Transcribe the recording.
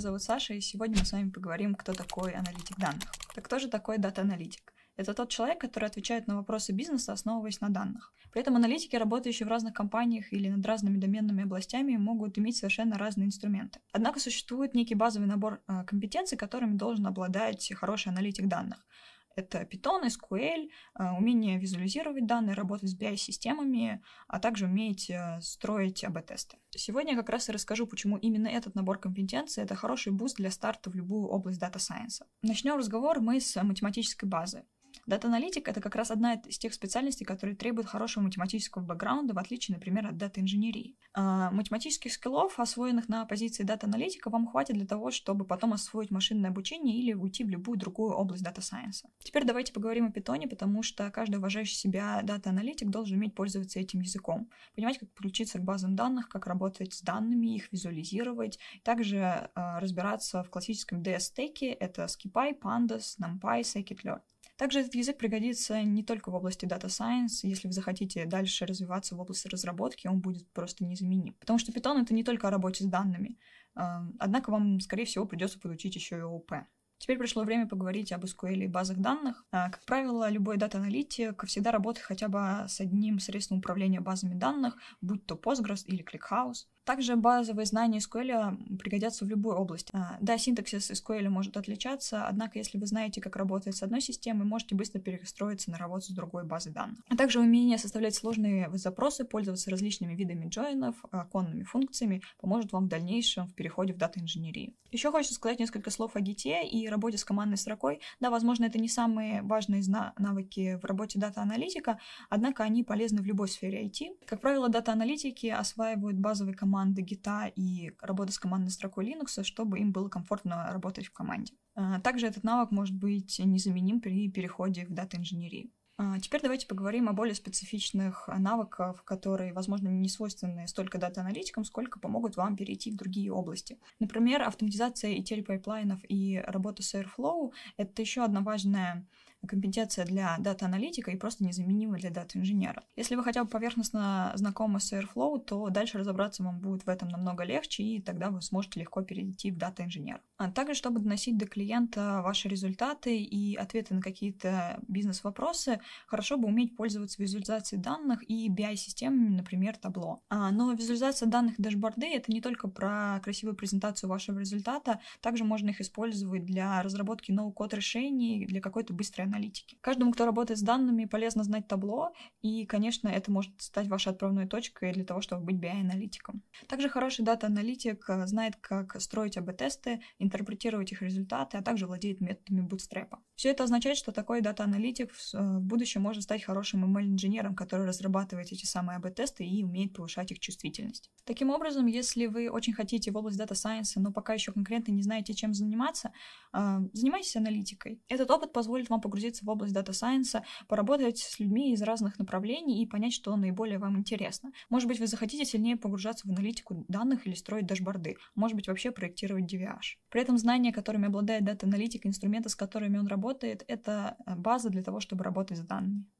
зовут Саша, и сегодня мы с вами поговорим, кто такой аналитик данных. Так кто же такой дата-аналитик? Это тот человек, который отвечает на вопросы бизнеса, основываясь на данных. При этом аналитики, работающие в разных компаниях или над разными доменными областями, могут иметь совершенно разные инструменты. Однако существует некий базовый набор э, компетенций, которыми должен обладать хороший аналитик данных. Это Python, SQL, э, умение визуализировать данные, работать с BI-системами, а также уметь э, строить АБ-тесты. Сегодня я как раз и расскажу, почему именно этот набор компетенций — это хороший буст для старта в любую область дата-сайенса. Начнем разговор мы с математической базы. Дата-аналитик — это как раз одна из тех специальностей, которые требуют хорошего математического бэкграунда, в отличие, например, от дата-инженерии. А математических скиллов, освоенных на позиции дата-аналитика, вам хватит для того, чтобы потом освоить машинное обучение или уйти в любую другую область дата-сайенса. Теперь давайте поговорим о питоне, потому что каждый уважающий себя дата-аналитик должен уметь пользоваться этим языком, понимать, как подключиться к базам данных, как работать с данными, их визуализировать, также э, разбираться в классическом DS-стеке, это SciPy, Pandas, NumPy, Scikit-Learn. Также этот язык пригодится не только в области Data Science. Если вы захотите дальше развиваться в области разработки, он будет просто неизменим. Потому что Python — это не только о работе с данными. Э, однако вам, скорее всего, придется подучить еще и ОП. Теперь пришло время поговорить об SQL и базах данных. А, как правило, любой дата-аналитик всегда работает хотя бы с одним средством управления базами данных, будь то Postgres или ClickHouse. Также базовые знания SQL пригодятся в любой области. А, да, синтаксис SQL может отличаться, однако если вы знаете, как работает с одной системой, можете быстро перестроиться на работу с другой базой данных. А также умение составлять сложные запросы, пользоваться различными видами джойнов, оконными а, функциями, поможет вам в дальнейшем в переходе в дата-инженерию. Еще хочется сказать несколько слов о Git и при работе с командной строкой. Да, возможно, это не самые важные навыки в работе дата-аналитика, однако они полезны в любой сфере IT. Как правило, дата-аналитики осваивают базовые команды Git и работы с командной строкой Linux, чтобы им было комфортно работать в команде. Э, также этот навык может быть незаменим при переходе в дата-инженерию. А, теперь давайте поговорим о более специфичных навыках, которые, возможно, не свойственны столько дата-аналитикам, сколько помогут вам перейти в другие области. Например, автоматизация и телепайплайнов и работа с Airflow — это еще одна важная компетенция для дата-аналитика и просто незаменима для дата-инженера. Если вы хотя бы поверхностно знакомы с Airflow, то дальше разобраться вам будет в этом намного легче, и тогда вы сможете легко перейти в дата-инженера. А также, чтобы доносить до клиента ваши результаты и ответы на какие-то бизнес-вопросы, хорошо бы уметь пользоваться визуализацией данных и BI-системами, например, табло. А, но визуализация данных дашборды — это не только про красивую презентацию вашего результата, также можно их использовать для разработки ноу-код решений, для какой-то быстрой аналитики. Каждому, кто работает с данными, полезно знать табло, и, конечно, это может стать вашей отправной точкой для того, чтобы быть BI-аналитиком. Также хороший дата-аналитик э, знает, как строить АБ-тесты, интерпретировать их результаты, а также владеет методами Bootstrap. Все это означает, что такой дата-аналитик э, в будущем может стать хорошим ML-инженером, который разрабатывает эти самые АБ-тесты и умеет повышать их чувствительность. Таким образом, если вы очень хотите в область дата-сайенса, но пока еще конкретно не знаете, чем заниматься, э, занимайтесь аналитикой. Этот опыт позволит вам погрузиться в область дата-сайенса, поработать с людьми из разных направлений и понять, что наиболее вам интересно. Может быть, вы захотите сильнее погружаться в аналитику данных или строить дашборды, может быть, вообще проектировать DVH. При этом знания, которыми обладает дата-аналитик, инструменты, с которыми он работает, работает, это э, база для того, чтобы работать с данными.